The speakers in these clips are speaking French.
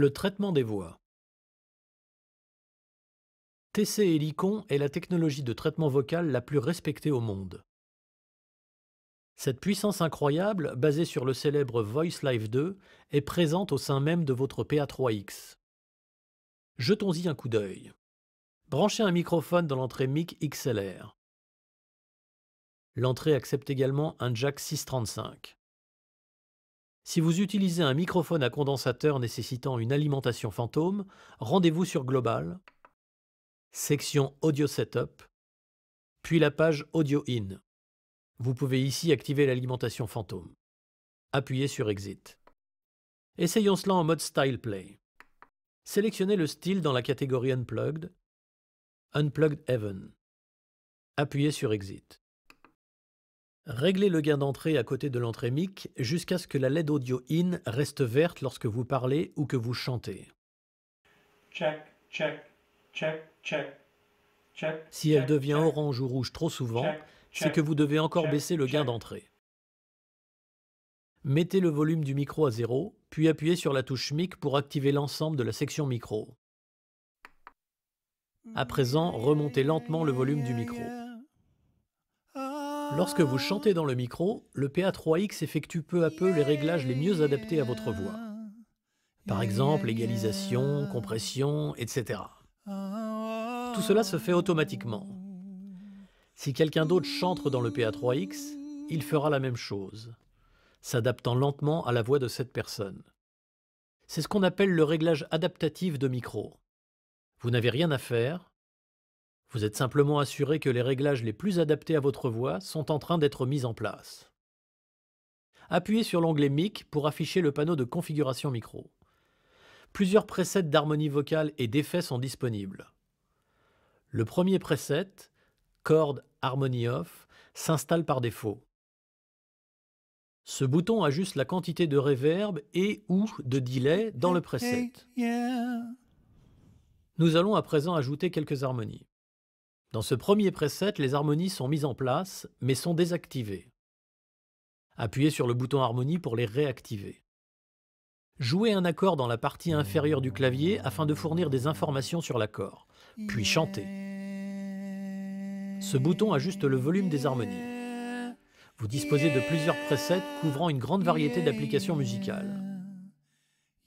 Le traitement des voix. TC Helicon est la technologie de traitement vocal la plus respectée au monde. Cette puissance incroyable, basée sur le célèbre Voice Live 2, est présente au sein même de votre PA3X. Jetons-y un coup d'œil. Branchez un microphone dans l'entrée MIC XLR. L'entrée accepte également un jack 635. Si vous utilisez un microphone à condensateur nécessitant une alimentation fantôme, rendez-vous sur Global, section Audio Setup, puis la page Audio In. Vous pouvez ici activer l'alimentation fantôme. Appuyez sur Exit. Essayons cela en mode Style Play. Sélectionnez le style dans la catégorie Unplugged, Unplugged Heaven. Appuyez sur Exit. Réglez le gain d'entrée à côté de l'entrée mic jusqu'à ce que la LED audio in reste verte lorsque vous parlez ou que vous chantez. si elle devient orange ou rouge trop souvent, c'est que vous devez encore baisser le gain d'entrée. Mettez le volume du micro à zéro, puis appuyez sur la touche mic pour activer l'ensemble de la section micro. À présent, remontez lentement le volume du micro. Lorsque vous chantez dans le micro, le PA3X effectue peu à peu les réglages les mieux adaptés à votre voix. Par exemple, égalisation, compression, etc. Tout cela se fait automatiquement. Si quelqu'un d'autre chante dans le PA3X, il fera la même chose, s'adaptant lentement à la voix de cette personne. C'est ce qu'on appelle le réglage adaptatif de micro. Vous n'avez rien à faire, vous êtes simplement assuré que les réglages les plus adaptés à votre voix sont en train d'être mis en place. Appuyez sur l'onglet Mic pour afficher le panneau de configuration micro. Plusieurs presets d'harmonie vocale et d'effets sont disponibles. Le premier preset, Chord Harmony Off, s'installe par défaut. Ce bouton ajuste la quantité de reverb et ou de delay dans le preset. Nous allons à présent ajouter quelques harmonies. Dans ce premier preset, les harmonies sont mises en place, mais sont désactivées. Appuyez sur le bouton harmonie pour les réactiver. Jouez un accord dans la partie inférieure du clavier afin de fournir des informations sur l'accord, puis chantez. Ce bouton ajuste le volume des harmonies. Vous disposez de plusieurs presets couvrant une grande variété d'applications musicales.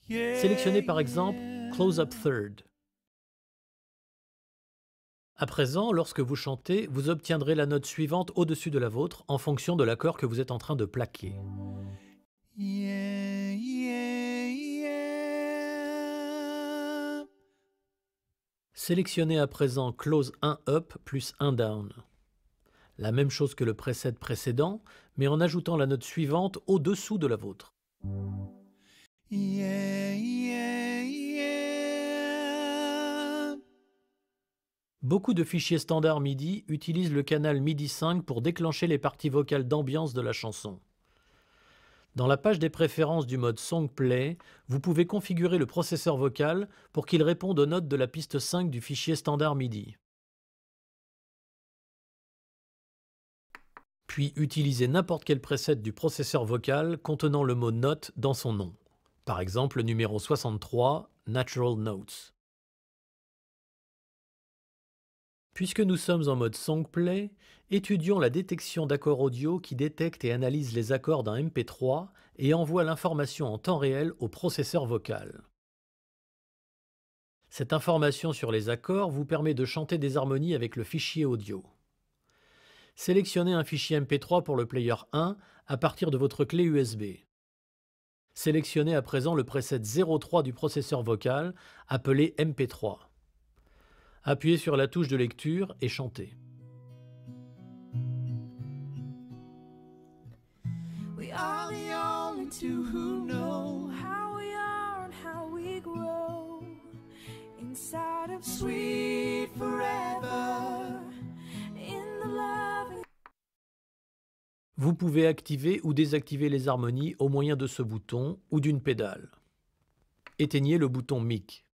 Sélectionnez par exemple Close Up Third. À présent, lorsque vous chantez, vous obtiendrez la note suivante au-dessus de la vôtre en fonction de l'accord que vous êtes en train de plaquer. Sélectionnez à présent close 1 up plus 1 down. La même chose que le précède précédent, mais en ajoutant la note suivante au-dessous de la vôtre. Beaucoup de fichiers standard MIDI utilisent le canal MIDI 5 pour déclencher les parties vocales d'ambiance de la chanson. Dans la page des préférences du mode Song Play, vous pouvez configurer le processeur vocal pour qu'il réponde aux notes de la piste 5 du fichier standard MIDI. Puis utilisez n'importe quel preset du processeur vocal contenant le mot note dans son nom. Par exemple le numéro 63, Natural Notes. Puisque nous sommes en mode songplay, étudions la détection d'accords audio qui détecte et analyse les accords d'un MP3 et envoie l'information en temps réel au processeur vocal. Cette information sur les accords vous permet de chanter des harmonies avec le fichier audio. Sélectionnez un fichier MP3 pour le player 1 à partir de votre clé USB. Sélectionnez à présent le preset 03 du processeur vocal appelé MP3 appuyez sur la touche de lecture et chantez. Vous pouvez activer ou désactiver les harmonies au moyen de ce bouton ou d'une pédale. Éteignez le bouton mic.